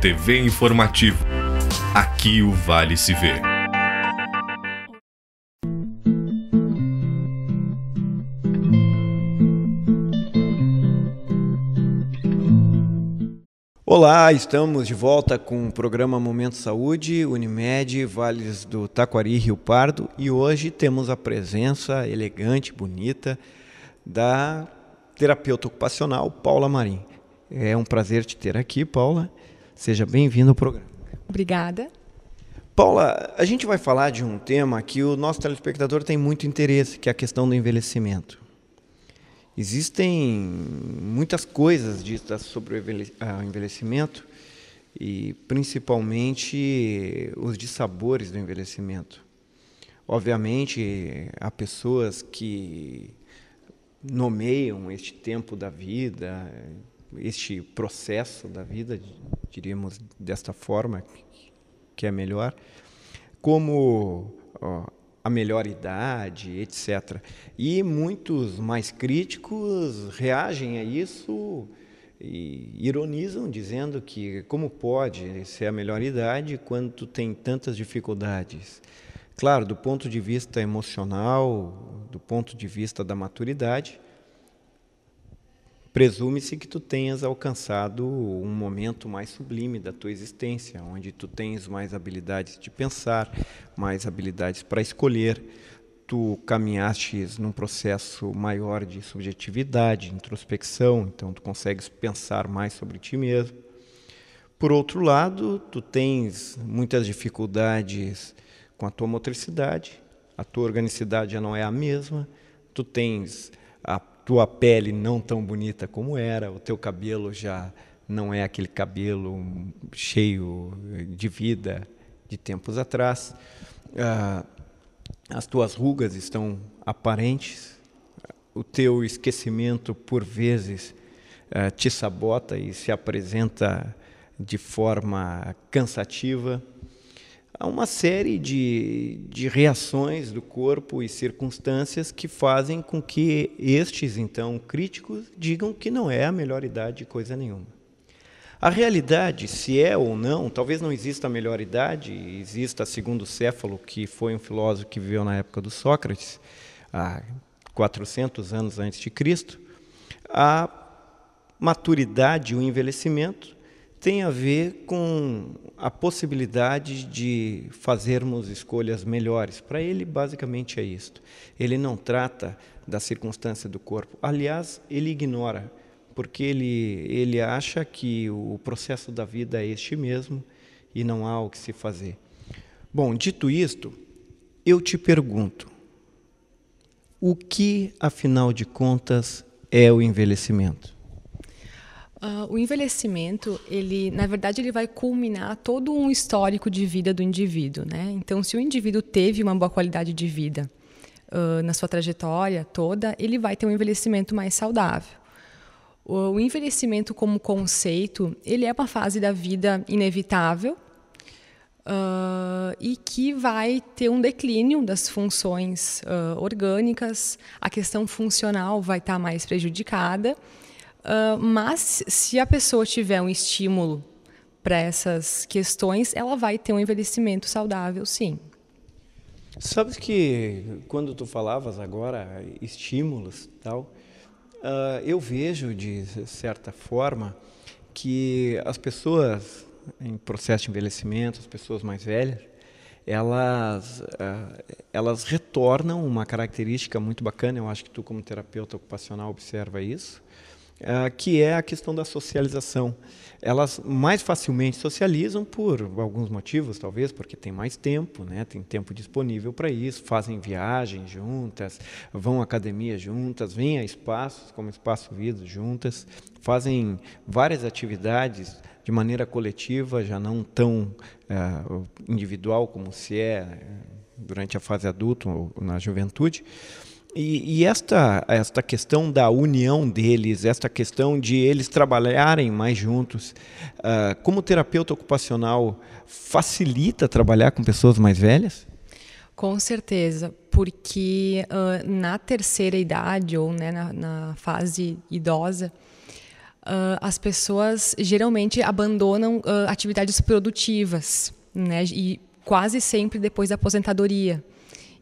TV Informativo. Aqui o Vale se vê. Olá, estamos de volta com o programa Momento Saúde, Unimed, Vales do Taquari Rio Pardo e hoje temos a presença elegante, bonita da terapeuta ocupacional Paula Marim. É um prazer te ter aqui, Paula. Seja bem-vindo ao programa. Obrigada. Paula, a gente vai falar de um tema que o nosso telespectador tem muito interesse, que é a questão do envelhecimento. Existem muitas coisas ditas sobre o ah, envelhecimento e principalmente os dissabores do envelhecimento. Obviamente, há pessoas que nomeiam este tempo da vida, este processo da vida, diríamos desta forma, que é melhor, como ó, a melhor idade, etc. E muitos mais críticos reagem a isso e ironizam dizendo que como pode ser a melhor idade quando tu tem tantas dificuldades. Claro, do ponto de vista emocional, do ponto de vista da maturidade, presume-se que tu tenhas alcançado um momento mais sublime da tua existência, onde tu tens mais habilidades de pensar, mais habilidades para escolher, tu caminhaste num processo maior de subjetividade, introspecção, então tu consegues pensar mais sobre ti mesmo. Por outro lado, tu tens muitas dificuldades com a tua motricidade, a tua organicidade já não é a mesma, tu tens a tua pele não tão bonita como era, o teu cabelo já não é aquele cabelo cheio de vida de tempos atrás, ah, as tuas rugas estão aparentes, o teu esquecimento, por vezes, ah, te sabota e se apresenta de forma cansativa há uma série de, de reações do corpo e circunstâncias que fazem com que estes, então, críticos digam que não é a melhor idade coisa nenhuma. A realidade, se é ou não, talvez não exista a melhor idade, exista, segundo Céfalo, que foi um filósofo que viveu na época do Sócrates, há 400 anos antes de Cristo, a maturidade, o envelhecimento, tem a ver com a possibilidade de fazermos escolhas melhores. Para ele, basicamente é isto. Ele não trata da circunstância do corpo. Aliás, ele ignora, porque ele, ele acha que o processo da vida é este mesmo e não há o que se fazer. Bom, dito isto, eu te pergunto: o que, afinal de contas, é o envelhecimento? Uh, o envelhecimento, ele, na verdade, ele vai culminar todo um histórico de vida do indivíduo, né? Então, se o indivíduo teve uma boa qualidade de vida uh, na sua trajetória toda, ele vai ter um envelhecimento mais saudável. O, o envelhecimento como conceito, ele é uma fase da vida inevitável uh, e que vai ter um declínio das funções orgânicas, a questão funcional vai estar mais prejudicada ah, mas se a pessoa tiver um estímulo para essas questões, ela vai ter um envelhecimento saudável, sim. Sabe que quando tu falavas agora estímulos tal, uh, eu vejo de certa forma que as pessoas em processo de envelhecimento, as pessoas mais velhas, elas, uh, elas retornam uma característica muito bacana, eu acho que tu como terapeuta ocupacional observa isso, uh, que é a questão da socialização. Elas mais facilmente socializam por alguns motivos, talvez porque tem mais tempo, né? tem tempo disponível para isso, fazem viagens juntas, vão à academia juntas, vêm a espaços como Espaço Vida juntas, fazem várias atividades de maneira coletiva, já não tão ah, individual como se é eh, durante a fase adulta ou na juventude. E, e, esta, esta questão da união deles, esta questão de eles trabalharem mais juntos, uh, como terapeuta ocupacional, facilita trabalhar com pessoas mais velhas? Com certeza, porque uh, na terceira idade ou né, na, na, fase idosa, uh, as pessoas geralmente abandonam atividades produtivas, né, e quase sempre depois da aposentadoria.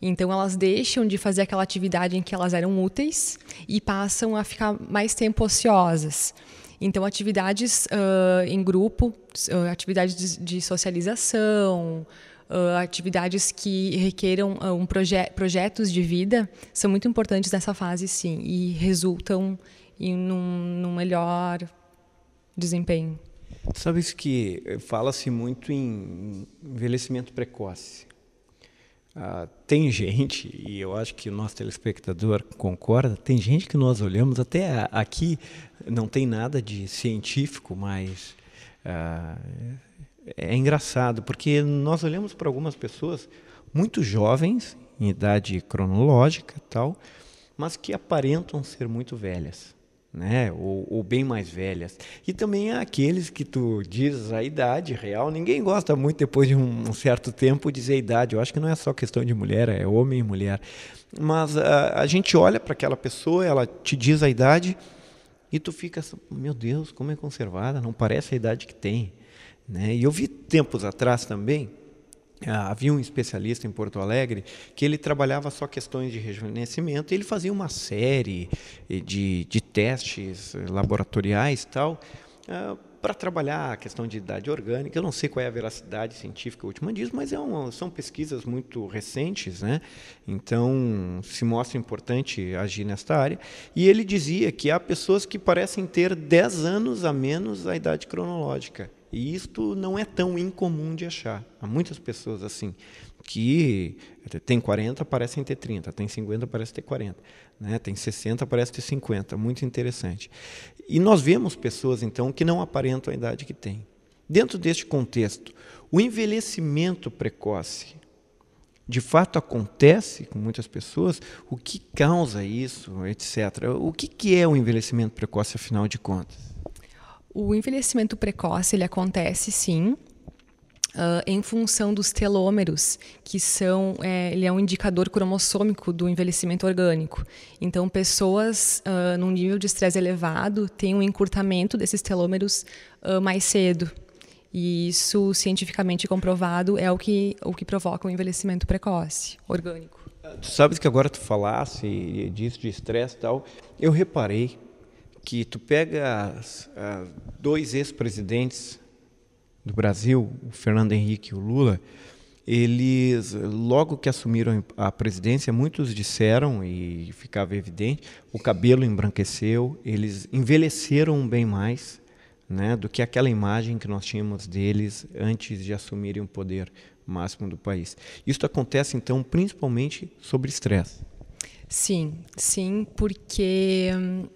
Então elas deixam de fazer aquela atividade em que elas eram úteis e passam a ficar mais tempo ociosas. Então, atividades uh, em grupo, uh, atividades de, de socialização, uh, atividades que requeram um proje projetos de vida são muito importantes nessa fase, sim, e resultam em um, num melhor desempenho. sabe isso que eh, fala-se muito em envelhecimento precoce. Ah, tem gente, e eu acho que o nosso telespectador concorda, tem gente que nós olhamos, até aqui não tem nada de científico, mas ah, é engraçado, porque nós olhamos para algumas pessoas muito jovens, em idade cronológica tal, mas que aparentam ser muito velhas né? Ou, ou, bem mais velhas. E também há aqueles que tu dizes a idade real. Ninguém gosta muito, depois de um, um certo tempo, dizer a idade. Eu acho que não é só questão de mulher, é homem e mulher. Mas a, ah, a gente olha para aquela pessoa, ela te diz a idade e tu fica assim, meu Deus, como é conservada, não parece a idade que tem. Né? E eu vi tempos atrás também ah, havia um especialista em Porto Alegre que ele trabalhava só questões de rejuvenescimento e ele fazia uma série eh, de, de testes laboratoriais tal ah, para trabalhar a questão de idade orgânica. Eu não sei qual é a veracidade científica última disso, mas é são pesquisas muito recentes, né? Então se mostra importante agir nesta área. E ele dizia que há pessoas que parecem ter 10 anos a menos a idade cronológica. E isto não é tão incomum de achar. Há muitas pessoas assim que eh, tem 40, parecem ter 30, tem 50, parece ter 40, né? tem 60, parece ter 50. Muito interessante. E nós vemos pessoas, então, que não aparentam a idade que têm. Dentro deste contexto, o envelhecimento precoce de fato acontece com muitas pessoas, o que causa isso, etc. O que, que é o envelhecimento precoce, afinal de contas? O envelhecimento precoce ele acontece sim, Uh, em função dos telômeros, que são é, ele é um indicador cromossômico do envelhecimento orgânico. Então, pessoas uh, num nível de estresse elevado têm um encurtamento desses telômeros uh, mais cedo. E isso, cientificamente comprovado, é o que, o que provoca o envelhecimento precoce, orgânico. Tu sabes que agora tu falasse disso, de estresse e tal, eu reparei que tu pega as, as dois ex-presidentes do Brasil, o Fernando Henrique e o Lula, eles logo que assumiram a presidência, muitos disseram e ficava evidente, o cabelo embranqueceu, eles envelheceram bem mais, né, do que aquela imagem que nós tínhamos deles antes de assumirem o poder máximo do país. Isso acontece então principalmente sobre estresse. Sim, sim, porque hum,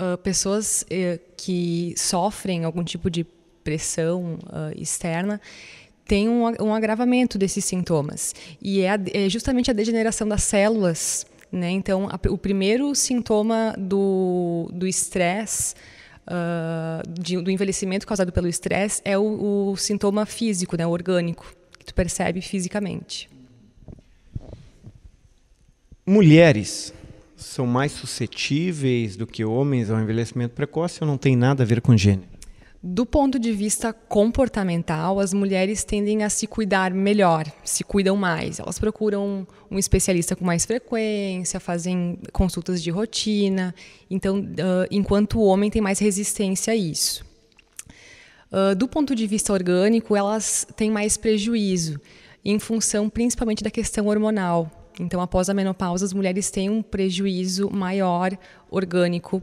uh, pessoas uh, que sofrem algum tipo de pressão ah, externa têm um, um, agravamento desses sintomas. E é, a, é justamente a degeneração das células. Né? Então, a, o primeiro sintoma do estresse. Ah, do, do envelhecimento causado pelo estresse é o, o sintoma físico, né, orgânico, que tu percebe fisicamente mulheres são mais suscetíveis do que homens ao envelhecimento precoce ou não tem nada a ver com gênero? Do ponto de vista comportamental, as mulheres tendem a se cuidar melhor, se cuidam mais. Elas procuram um especialista com mais frequência, fazem consultas de rotina. Então, uh, enquanto o homem tem mais resistência a isso. Uh, do ponto de vista orgânico, elas têm mais prejuízo, em função principalmente da questão hormonal. Então, após a menopausa, as mulheres têm um prejuízo maior orgânico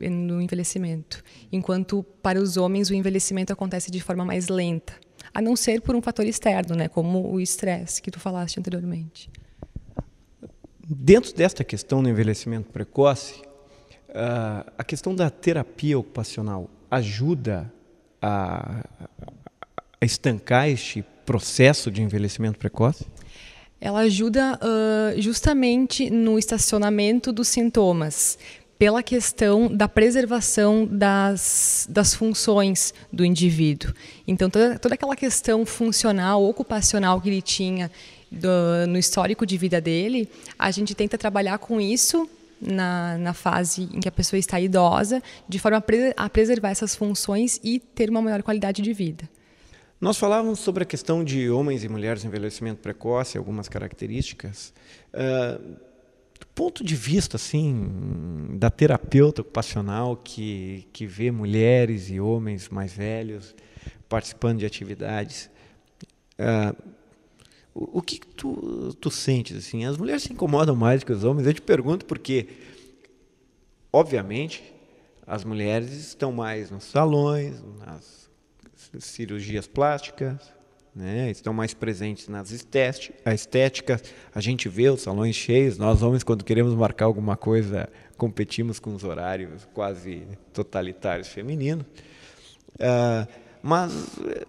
é, no envelhecimento, enquanto para os homens o envelhecimento acontece de forma mais lenta, a não ser por um fator externo, né, como o estresse que tu falaste anteriormente. Dentro desta questão do envelhecimento precoce, ah, a questão da terapia ocupacional ajuda a, a estancar este processo de envelhecimento precoce? Ela ajuda uh, justamente no estacionamento dos sintomas, pela questão da preservação das, das funções do indivíduo. Então, toda, toda aquela questão funcional, ocupacional que ele tinha do, no histórico de vida dele, a gente tenta trabalhar com isso na, na fase em que a pessoa está idosa, de forma a, pre, a preservar essas funções e ter uma maior qualidade de vida. Nós falávamos sobre a questão de homens e mulheres envelhecimento precoce, algumas características. Uh, do ponto de vista assim da terapeuta ocupacional que, que vê mulheres e homens mais velhos participando de atividades, uh, o, o, que, que tu, tu sentes assim? As mulheres se incomodam mais que os homens? Eu te pergunto porque, obviamente, as mulheres estão mais nos salões, nas cirurgias plásticas, né? estão mais presentes nas estéticas. A gente vê os salões cheios. Nós, homens, quando queremos marcar alguma coisa, competimos com os horários quase totalitários femininos. Uh, ah, mas eh,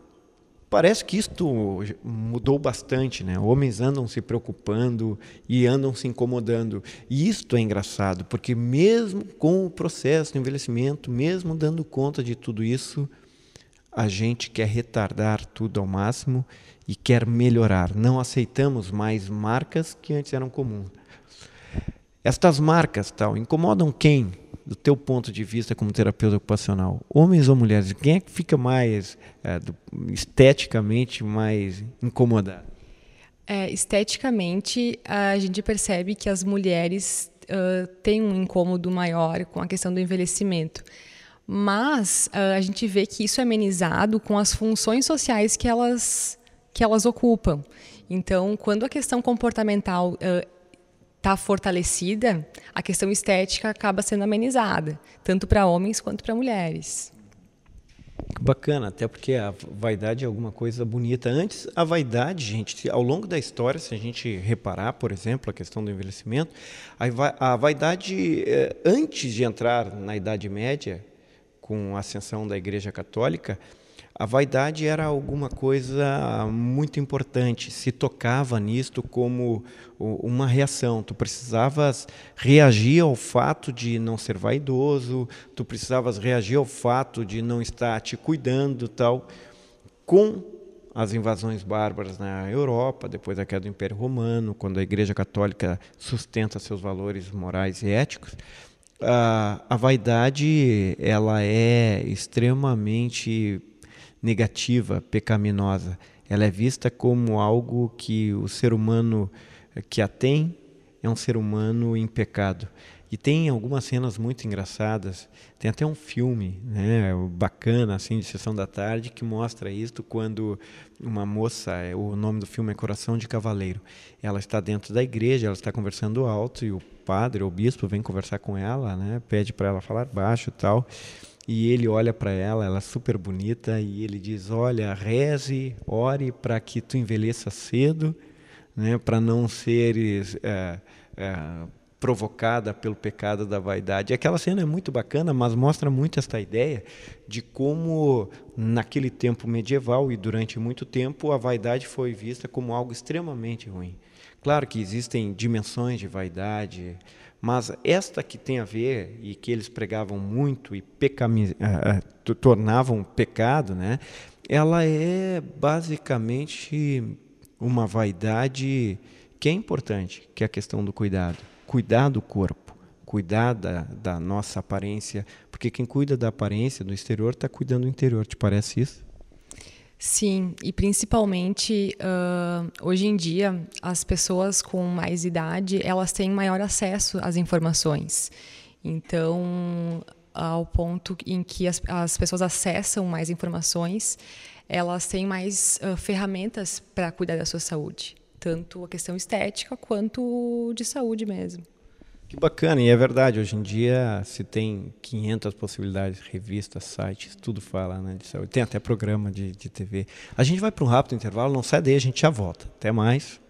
parece que isto mudou bastante, né? Homens andam se preocupando e andam se incomodando. E isto é engraçado, porque mesmo com o processo de envelhecimento, mesmo dando conta de tudo isso, a gente quer retardar tudo ao máximo e quer melhorar. Não aceitamos mais marcas que antes eram comuns. Estas marcas tal incomodam quem, do teu ponto de vista como terapeuta ocupacional, homens ou mulheres? Quem é que fica mais é, do, esteticamente mais incomodado? É, esteticamente, a gente percebe que as mulheres uh, têm um incômodo maior com a questão do envelhecimento. Mas uh, a gente vê que isso é amenizado com as funções sociais que elas, que elas ocupam. Então, quando a questão comportamental está ah, uh, fortalecida, a questão estética acaba sendo amenizada, tanto para homens quanto para mulheres. Bacana, até porque a vaidade é alguma coisa bonita. Antes, a vaidade, gente, ao longo da história, se a gente reparar, por exemplo, a questão do envelhecimento, a vaidade, eh, antes de entrar na Idade Média, com a ascensão da Igreja Católica, a vaidade era alguma coisa muito importante, se tocava nisto como uma reação. Tu precisavas reagir ao fato de não ser vaidoso, tu precisavas reagir ao fato de não estar te cuidando, tal. Com as invasões bárbaras na Europa, depois da queda do Império Romano, quando a Igreja Católica sustenta seus valores morais e éticos, a, a vaidade ela é extremamente negativa, pecaminosa. Ela é vista como algo que o ser humano que a tem é um ser humano em pecado. E tem algumas cenas muito engraçadas. Tem até um filme, né, bacana assim de sessão da tarde que mostra isto quando uma moça, é, o nome do filme é Coração de Cavaleiro. Ela está dentro da igreja, ela está conversando alto e o padre ou bispo vem conversar com ela, né? Pede para ela falar baixo e tal. E ele olha para ela, ela é super bonita, e ele diz: "Olha, reze, ore para que tu envelheça cedo, né? Para não seres é, é, provocada pelo pecado da vaidade. Aquela cena é muito bacana, mas mostra muito esta ideia de como naquele tempo medieval e durante muito tempo a vaidade foi vista como algo extremamente ruim. Claro que existem dimensões de vaidade, mas esta que tem a ver e que eles pregavam muito e pecami- uh, tornavam pecado, né? Ela é basicamente uma vaidade que é importante, que é a questão do cuidado. Cuidar do corpo, cuidar da, da nossa aparência, porque quem cuida da aparência do exterior está cuidando do interior. Te parece isso? Sim, e principalmente uh, hoje em dia as pessoas com mais idade elas têm maior acesso às informações. Então, ao ponto em que as, as pessoas acessam mais informações, elas têm mais uh, ferramentas para cuidar da sua saúde, tanto a questão estética quanto de saúde mesmo. Que bacana, e é verdade, hoje em dia se tem 500 possibilidades, revistas, sites, tudo fala né, de saúde. Tem até programa de, de TV. A gente vai para um rápido intervalo, não sai daí, a gente já volta. Até mais.